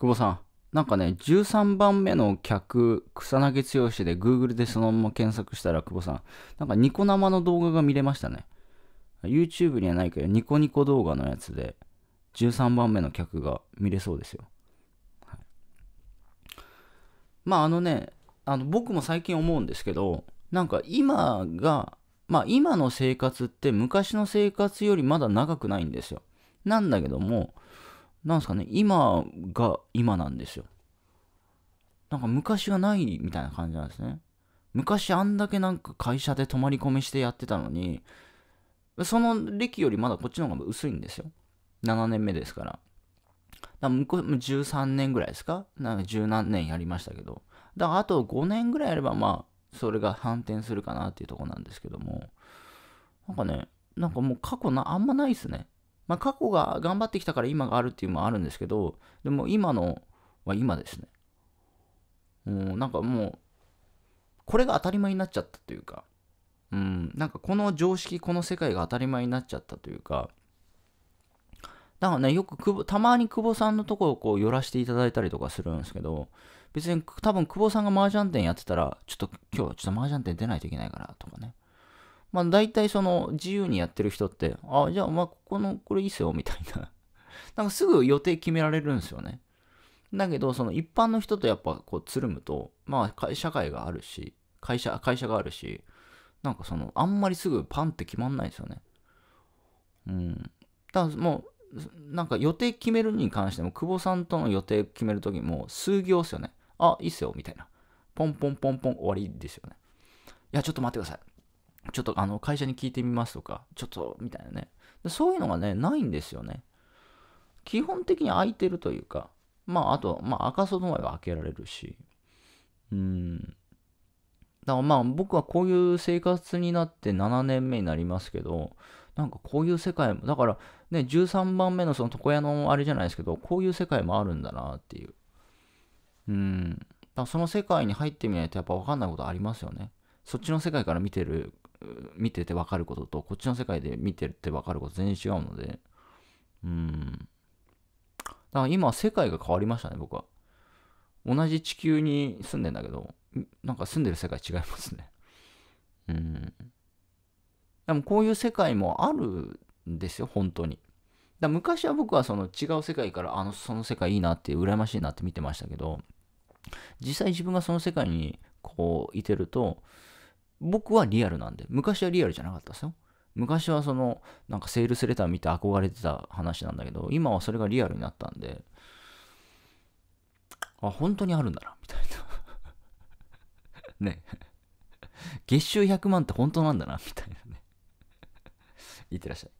久保さん、なんかね、13番目の客、草薙剛で Google でそのまま検索したら、久保さん、なんかニコ生の動画が見れましたね。YouTube にはないけど、ニコニコ動画のやつで、13番目の客が見れそうですよ。はい、まあ、あのね、あの僕も最近思うんですけど、なんか今が、まあ今の生活って昔の生活よりまだ長くないんですよ。なんだけども、なんすかね、今が今なんですよ。なんか昔がないみたいな感じなんですね。昔あんだけなんか会社で泊まり込みしてやってたのに、その歴よりまだこっちの方が薄いんですよ。7年目ですから。だ向こう13年ぐらいですかなんか十何年やりましたけど。だからあと5年ぐらいやればまあ、それが反転するかなっていうとこなんですけども。なんかね、なんかもう過去な、あんまないっすね。まあ、過去が頑張ってきたから今があるっていうのもあるんですけど、でも今のは今ですね。うん、なんかもう、これが当たり前になっちゃったというか、うん、なんかこの常識、この世界が当たり前になっちゃったというか、だからね、よくたまに久保さんのとこをこう寄らせていただいたりとかするんですけど、別に多分久保さんが麻雀店やってたら、ちょっと今日はちょっと麻雀店出ないといけないからとかね。まあ大体その自由にやってる人って、あ、じゃあまあここの、これいいっすよ、みたいな。なんかすぐ予定決められるんですよね。だけど、その一般の人とやっぱこうつるむと、まあ社会があるし、会社、会社があるし、なんかその、あんまりすぐパンって決まんないんですよね。うん。だからもう、なんか予定決めるに関しても、久保さんとの予定決めるときも、数行っすよね。あ、いいっすよ、みたいな。ポンポンポンポン終わりですよね。いや、ちょっと待ってください。ちょっとあの会社に聞いてみますとか、ちょっとみたいなね。そういうのがね、ないんですよね。基本的に空いてるというか、まあ、あと、まあ、赤外前は開けられるし、うん。だからまあ、僕はこういう生活になって7年目になりますけど、なんかこういう世界も、だからね、13番目のその床屋のあれじゃないですけど、こういう世界もあるんだなっていう。うん。だからその世界に入ってみないとやっぱ分かんないことありますよね。そっちの世界から見てる見てて分かることと、こっちの世界で見てて分かること全然違うので、うん。だから今、世界が変わりましたね、僕は。同じ地球に住んでんだけど、なんか住んでる世界違いますね。うん。でもこういう世界もあるんですよ、本当に。だ昔は僕はその違う世界からあのその世界いいなって羨ましいなって見てましたけど実際自分がその世界にこういてると僕はリアルなんで、昔はリアルじゃなかったですよ。昔はその、なんかセールスレター見て憧れてた話なんだけど、今はそれがリアルになったんで、あ、本当にあるんだな、みたいな。ね。月収100万って本当なんだな、みたいなね。いってらっしゃい。